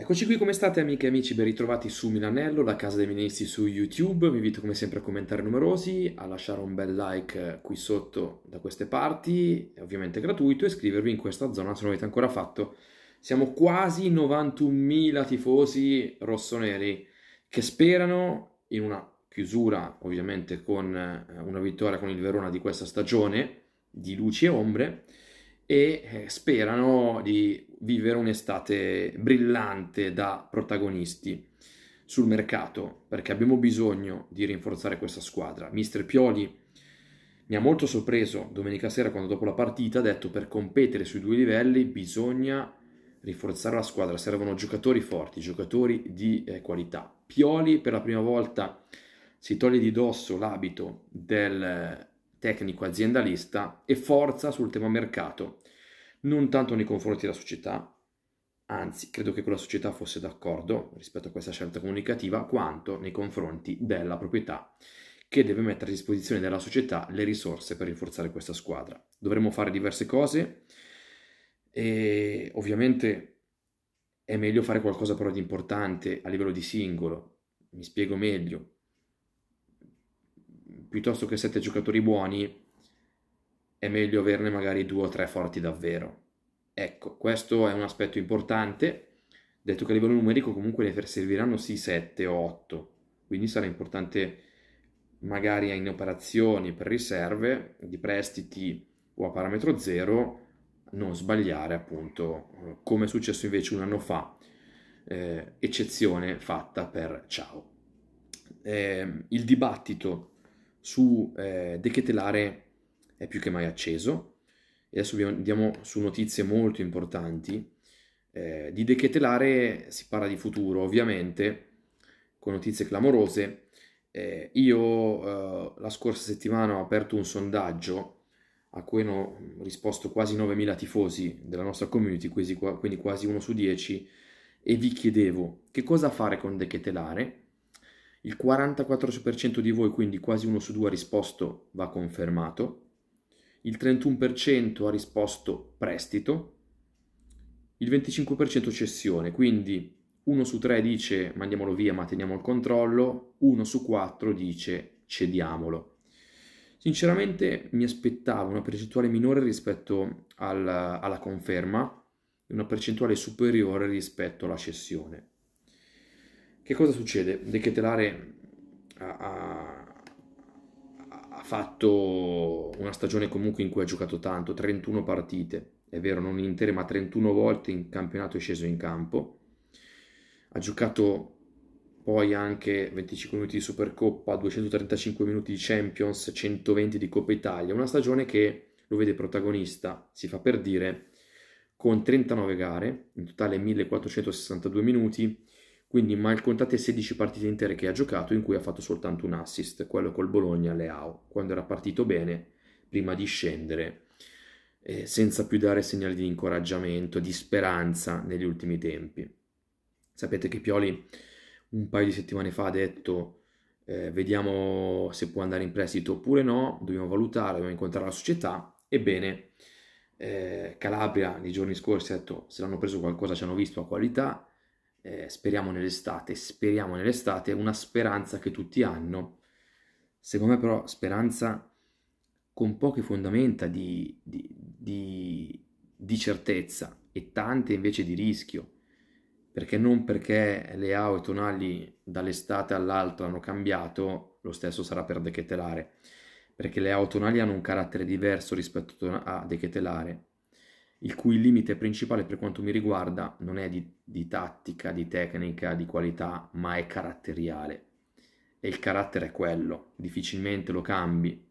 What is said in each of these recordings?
Eccoci qui, come state amiche e amici? Ben ritrovati su Milanello, la casa dei ministri su YouTube. Vi invito come sempre a commentare numerosi, a lasciare un bel like eh, qui sotto da queste parti, è ovviamente gratuito, e iscrivervi in questa zona se non l'avete ancora fatto. Siamo quasi 91.000 tifosi rossoneri che sperano in una chiusura, ovviamente con eh, una vittoria con il Verona di questa stagione, di luci e ombre, e eh, sperano di vivere un'estate brillante da protagonisti sul mercato perché abbiamo bisogno di rinforzare questa squadra. Mister Pioli mi ha molto sorpreso domenica sera quando dopo la partita ha detto per competere sui due livelli bisogna rinforzare la squadra, servono giocatori forti, giocatori di eh, qualità. Pioli per la prima volta si toglie di dosso l'abito del tecnico aziendalista e forza sul tema mercato, non tanto nei confronti della società, anzi credo che quella società fosse d'accordo rispetto a questa scelta comunicativa, quanto nei confronti della proprietà che deve mettere a disposizione della società le risorse per rinforzare questa squadra. Dovremmo fare diverse cose e ovviamente è meglio fare qualcosa però di importante a livello di singolo, mi spiego meglio piuttosto che sette giocatori buoni, è meglio averne magari due o tre forti davvero. Ecco, questo è un aspetto importante. Detto che a livello numerico comunque ne serviranno sì 7 o 8, quindi sarà importante magari in operazioni per riserve di prestiti o a parametro zero non sbagliare appunto come è successo invece un anno fa eh, eccezione fatta per ciao eh, il dibattito su eh, Decatelare è più che mai acceso. E adesso andiamo su notizie molto importanti. Eh, di Decatelare si parla di futuro, ovviamente, con notizie clamorose. Eh, io eh, la scorsa settimana ho aperto un sondaggio a cui hanno risposto quasi 9.000 tifosi della nostra community, quindi quasi uno su 10, e vi chiedevo che cosa fare con Decatelare il 44% di voi, quindi quasi uno su due, ha risposto va confermato. Il 31% ha risposto prestito. Il 25% cessione, quindi uno su tre dice mandiamolo via ma teniamo il controllo, uno su quattro dice cediamolo. Sinceramente mi aspettavo una percentuale minore rispetto al, alla conferma e una percentuale superiore rispetto alla cessione. Che cosa succede? De Ketelare ha, ha fatto una stagione comunque in cui ha giocato tanto, 31 partite, è vero non intere ma 31 volte in campionato è sceso in campo, ha giocato poi anche 25 minuti di Supercoppa, 235 minuti di Champions, 120 di Coppa Italia, una stagione che lo vede protagonista, si fa per dire, con 39 gare, in totale 1462 minuti, quindi malcontate 16 partite intere che ha giocato in cui ha fatto soltanto un assist, quello col Bologna Leao, quando era partito bene prima di scendere, eh, senza più dare segnali di incoraggiamento, di speranza negli ultimi tempi. Sapete che Pioli un paio di settimane fa ha detto eh, vediamo se può andare in prestito oppure no, dobbiamo valutare, dobbiamo incontrare la società, ebbene eh, Calabria nei giorni scorsi ha detto se l'hanno preso qualcosa ci hanno visto a qualità, eh, speriamo nell'estate, speriamo nell'estate, una speranza che tutti hanno, secondo me però speranza con poche fondamenta di, di, di, di certezza e tante invece di rischio, perché non perché Leao e Tonali dall'estate all'altra hanno cambiato, lo stesso sarà per Dechetelare, perché Leao e Tonali hanno un carattere diverso rispetto a Dechetelare, il cui limite principale per quanto mi riguarda non è di, di, tattica, di tecnica, di qualità, ma è caratteriale. E il carattere è quello, difficilmente lo cambi.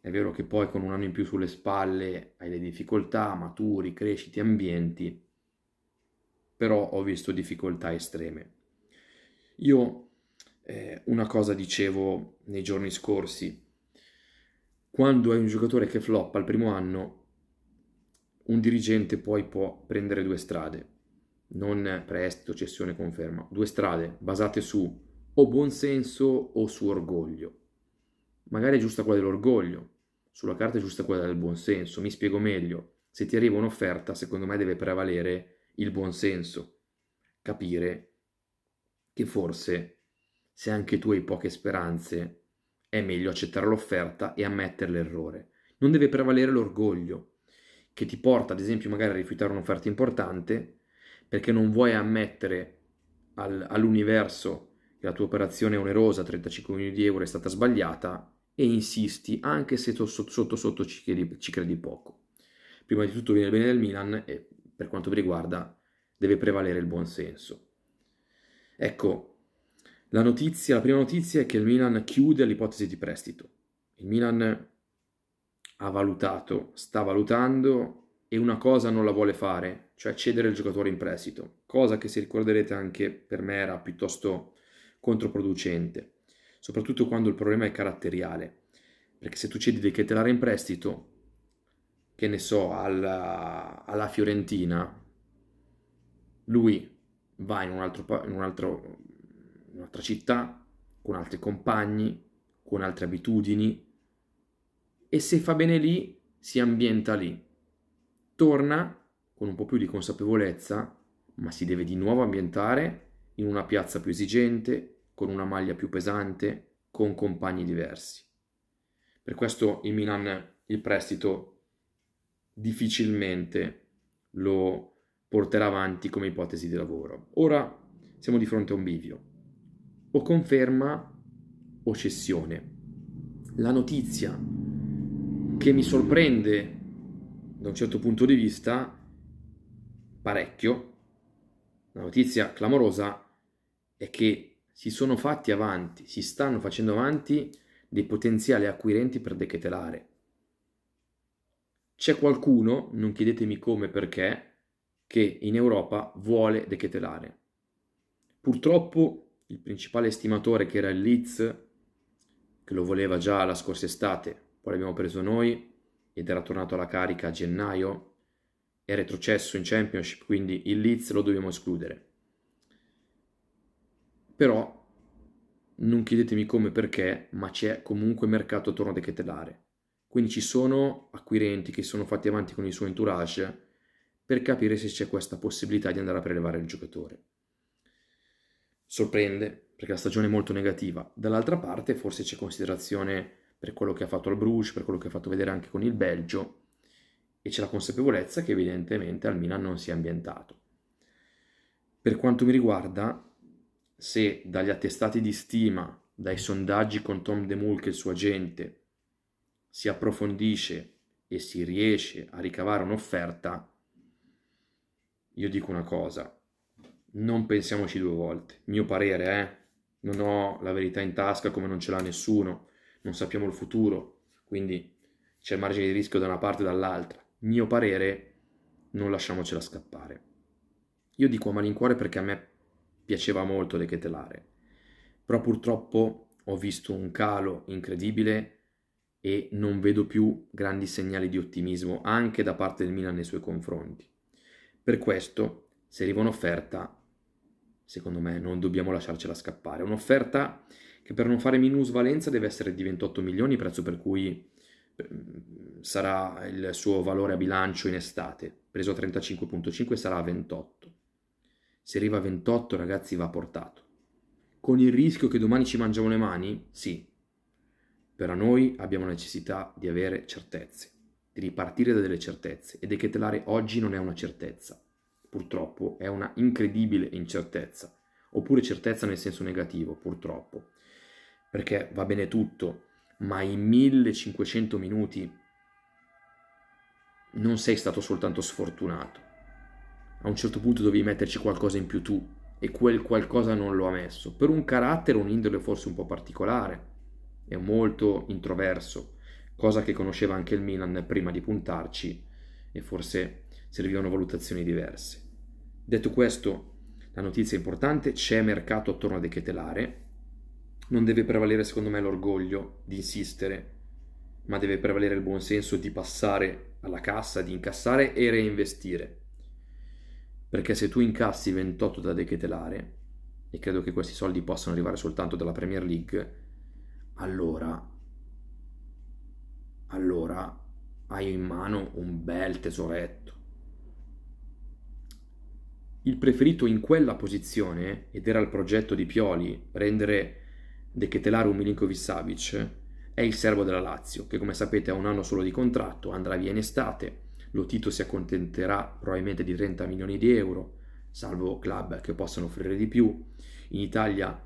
È vero che poi con un anno in più sulle spalle hai le difficoltà, maturi, cresciti, ambienti, però ho visto difficoltà estreme. Io eh, una cosa dicevo nei giorni scorsi, quando hai un giocatore che floppa al primo anno, un dirigente poi può prendere due strade, non prestito, cessione, conferma, due strade basate su o buonsenso o su orgoglio. Magari è giusta quella dell'orgoglio, sulla carta è giusta quella del buonsenso, mi spiego meglio, se ti arriva un'offerta secondo me deve prevalere il buonsenso, capire che forse se anche tu hai poche speranze è meglio accettare l'offerta e ammettere l'errore. Non deve prevalere l'orgoglio, che ti porta ad esempio magari a rifiutare un'offerta importante perché non vuoi ammettere al, all'universo che la tua operazione onerosa 35 milioni di euro è stata sbagliata e insisti anche se sotto sotto, sotto ci, credi, ci, credi, poco. Prima di tutto viene il bene del Milan e per quanto mi riguarda deve prevalere il buon senso. Ecco, la, notizia, la prima notizia è che il Milan chiude l'ipotesi di prestito. Il Milan ha valutato, sta valutando e una cosa non la vuole fare, cioè cedere il giocatore in prestito, cosa che se ricorderete anche per me era piuttosto controproducente, soprattutto quando il problema è caratteriale, perché se tu cedi del Ketelare in prestito, che ne so, alla, alla Fiorentina, lui va in, un altro, in, un altro, in un'altra città, con altri compagni, con altre abitudini, e se fa bene lì si ambienta lì. Torna con un po' più di consapevolezza, ma si deve di nuovo ambientare in una piazza più esigente, con una maglia più pesante, con compagni diversi. Per questo il Milan il prestito difficilmente lo porterà avanti come ipotesi di lavoro. Ora siamo di fronte a un bivio. O conferma o cessione. La notizia che mi sorprende da un certo punto di vista parecchio, la notizia clamorosa è che si sono fatti avanti, si stanno facendo avanti dei potenziali acquirenti per dechetelare. C'è qualcuno, non chiedetemi come e perché, che in Europa vuole dechetelare. Purtroppo il principale estimatore che era il Leeds, che lo voleva già la scorsa estate, poi l'abbiamo preso noi ed era tornato alla carica a gennaio, è retrocesso in Championship, quindi il Leeds lo dobbiamo escludere. Però non chiedetemi come e perché, ma c'è comunque mercato attorno a De Quindi ci sono acquirenti che sono fatti avanti con il suo entourage per capire se c'è questa possibilità di andare a prelevare il giocatore. Sorprende, perché la stagione è molto negativa. Dall'altra parte forse c'è considerazione per quello che ha fatto al Bruges, per quello che ha fatto vedere anche con il Belgio, e c'è la consapevolezza che evidentemente al Milan non si è ambientato. Per quanto mi riguarda, se dagli attestati di stima, dai sondaggi con Tom De Mulk e il suo agente, si approfondisce e si riesce a ricavare un'offerta, io dico una cosa, non pensiamoci due volte. Mio parere, eh? non ho la verità in tasca come non ce l'ha nessuno non sappiamo il futuro, quindi c'è margine di rischio da una parte e dall'altra. Mio parere, non lasciamocela scappare. Io dico a malincuore perché a me piaceva molto le Chetelare, però purtroppo ho visto un calo incredibile e non vedo più grandi segnali di ottimismo anche da parte del Milan nei suoi confronti. Per questo, se arriva un'offerta, secondo me non dobbiamo lasciarcela scappare. Un'offerta che per non fare minusvalenza deve essere di 28 milioni, prezzo per cui mm, sarà il suo valore a bilancio in estate, preso a 35.5 sarà a 28. Se arriva a 28 ragazzi va portato. Con il rischio che domani ci mangiamo le mani? Sì. Però noi abbiamo necessità di avere certezze, di ripartire da delle certezze e decretelare oggi non è una certezza. Purtroppo è una incredibile incertezza, oppure certezza nel senso negativo, purtroppo perché va bene tutto, ma in 1500 minuti non sei stato soltanto sfortunato. A un certo punto dovevi metterci qualcosa in più tu e quel qualcosa non lo ha messo, per un carattere, un indole forse un po' particolare, è molto introverso, cosa che conosceva anche il Milan prima di puntarci e forse servivano valutazioni diverse. Detto questo, la notizia importante, c'è mercato attorno a De Chetelare, non deve prevalere secondo me l'orgoglio di insistere, ma deve prevalere il buon senso di passare alla cassa, di incassare e reinvestire. Perché se tu incassi 28 da dechetelare, e credo che questi soldi possano arrivare soltanto dalla Premier League, allora, allora hai in mano un bel tesoretto. Il preferito in quella posizione, ed era il progetto di Pioli, rendere Deketelaru Milinkovic-Savic è il servo della Lazio, che come sapete ha un anno solo di contratto, andrà via in estate, lo Tito si accontenterà probabilmente di 30 milioni di euro, salvo club che possano offrire di più. In Italia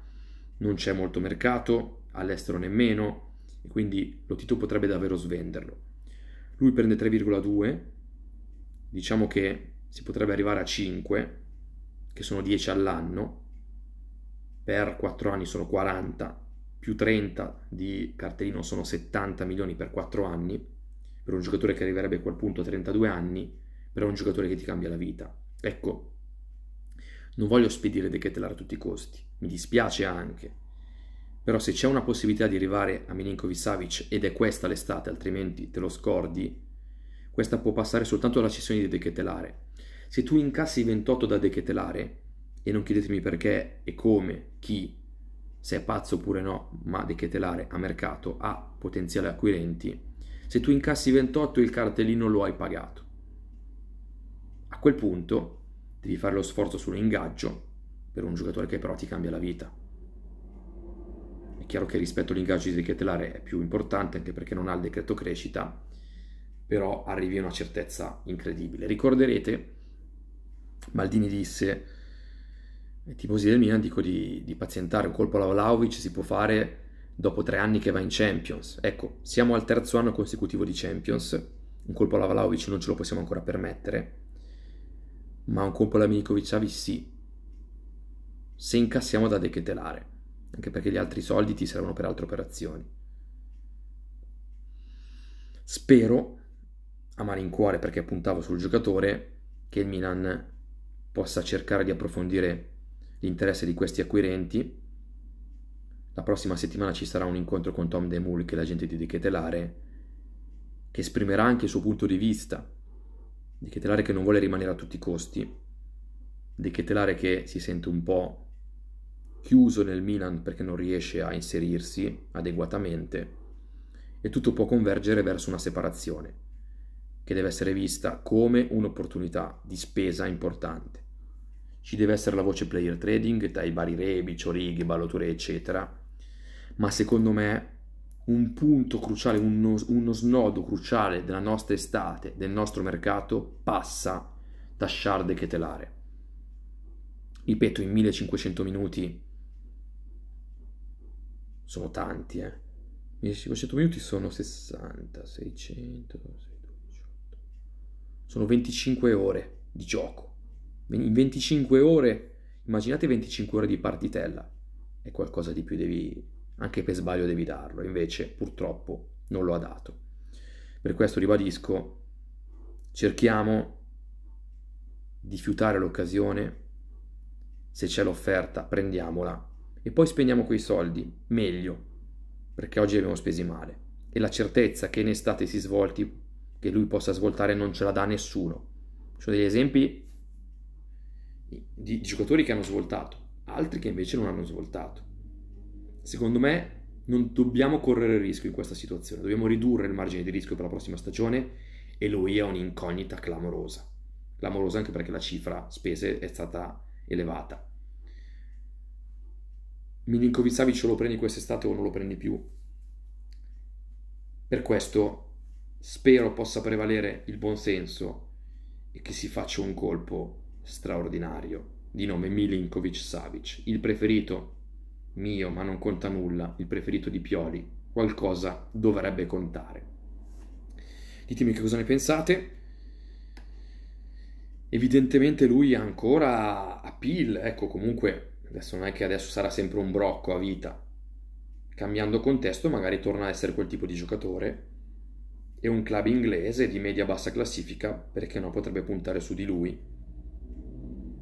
non c'è molto mercato, all'estero nemmeno, e quindi lo Tito potrebbe davvero svenderlo. Lui prende 3,2, diciamo che si potrebbe arrivare a 5, che sono 10 all'anno, per 4 anni sono 40, più 30 di cartellino sono 70 milioni per 4 anni, per un giocatore che arriverebbe a quel punto a 32 anni, per un giocatore che ti cambia la vita. Ecco, non voglio spedire De Kettelar a tutti i costi, mi dispiace anche, però se c'è una possibilità di arrivare a Milinkovic Savic ed è questa l'estate, altrimenti te lo scordi, questa può passare soltanto dalla cessione di De Kettelare. Se tu incassi 28 da De Kettelare, e non chiedetemi perché e come, chi, se è pazzo oppure no, ma De telare a mercato ha potenziali acquirenti, se tu incassi 28 il cartellino lo hai pagato. A quel punto devi fare lo sforzo sull'ingaggio per un giocatore che però ti cambia la vita. È chiaro che rispetto all'ingaggio di Chetelare è più importante anche perché non ha il decreto crescita, però arrivi a una certezza incredibile. Ricorderete, Maldini disse ai tifosi del Milan dico di, di pazientare, un colpo alla Vlaovic si può fare dopo tre anni che va in Champions. Ecco, siamo al terzo anno consecutivo di Champions, un colpo alla Vlaovic non ce lo possiamo ancora permettere, ma un colpo alla Milinkovic-Savic sì, se incassiamo da decetelare anche perché gli altri soldi ti servono per altre operazioni. Spero, a malincuore perché puntavo sul giocatore, che il Milan possa cercare di approfondire l'interesse di questi acquirenti. La prossima settimana ci sarà un incontro con Tom DeMull, che è l'agente di Dechetelare, che esprimerà anche il suo punto di vista. Dechetelare che non vuole rimanere a tutti i costi. Dechetelare che si sente un po' chiuso nel Milan perché non riesce a inserirsi adeguatamente e tutto può convergere verso una separazione che deve essere vista come un'opportunità di spesa importante. Ci deve essere la voce player trading, tra i vari Rebic, Origi, Balloture, eccetera. Ma secondo me un punto cruciale, uno, uno snodo cruciale della nostra estate, del nostro mercato, passa da Shard e Ketelare. Ripeto, in 1500 minuti sono tanti, eh. 1500 minuti sono 60, 600, 612, sono 25 ore di gioco in 25 ore, immaginate 25 ore di partitella, è qualcosa di più, devi, anche per sbaglio devi darlo, invece purtroppo non lo ha dato. Per questo ribadisco, cerchiamo di fiutare l'occasione, se c'è l'offerta prendiamola e poi spendiamo quei soldi, meglio, perché oggi li abbiamo spesi male e la certezza che in estate si svolti, che lui possa svoltare non ce la dà nessuno. Ci sono degli esempi di, di giocatori che hanno svoltato, altri che invece non hanno svoltato. Secondo me non dobbiamo correre il rischio in questa situazione, dobbiamo ridurre il margine di rischio per la prossima stagione e lui è un'incognita clamorosa. Clamorosa anche perché la cifra spese è stata elevata. Milinkovic Savic lo prendi quest'estate o non lo prendi più? Per questo spero possa prevalere il buon senso e che si faccia un colpo straordinario di nome Milinkovic Savic, il preferito mio, ma non conta nulla, il preferito di Pioli, qualcosa dovrebbe contare. Ditemi che cosa ne pensate. Evidentemente lui ha ancora a PIL, ecco comunque adesso non è che adesso sarà sempre un brocco a vita. Cambiando contesto magari torna a essere quel tipo di giocatore e un club inglese di media-bassa classifica, perché no, potrebbe puntare su di lui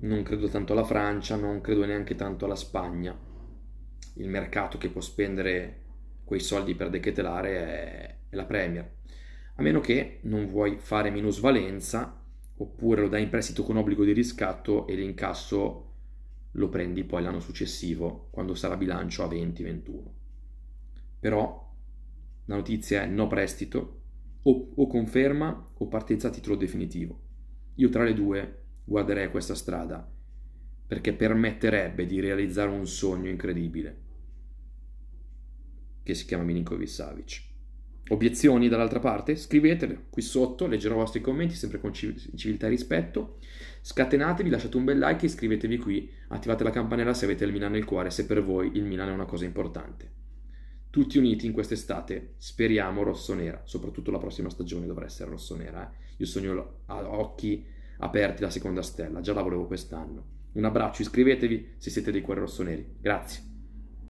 non credo tanto alla Francia, non credo neanche tanto alla Spagna. Il mercato che può spendere quei soldi per dechetelare è, è la Premier. A meno che non vuoi fare minusvalenza oppure lo dai in prestito con obbligo di riscatto e l'incasso lo prendi poi l'anno successivo quando sarà bilancio a 20-21. Però la notizia è no prestito o, o conferma o partenza a titolo definitivo. Io tra le due guarderei questa strada, perché permetterebbe di realizzare un sogno incredibile, che si chiama Milinkovic Savic. Obiezioni dall'altra parte? Scrivetele qui sotto, leggerò i vostri commenti sempre con civiltà e rispetto. Scatenatevi, lasciate un bel like, iscrivetevi qui, attivate la campanella se avete il Milan nel cuore, se per voi il Milan è una cosa importante. Tutti uniti in quest'estate, speriamo rossonera, soprattutto la prossima stagione dovrà essere rossonera. Eh? Io sogno a occhi aperti la seconda stella, già la volevo quest'anno. Un abbraccio, iscrivetevi se siete dei cuori rossoneri. Grazie.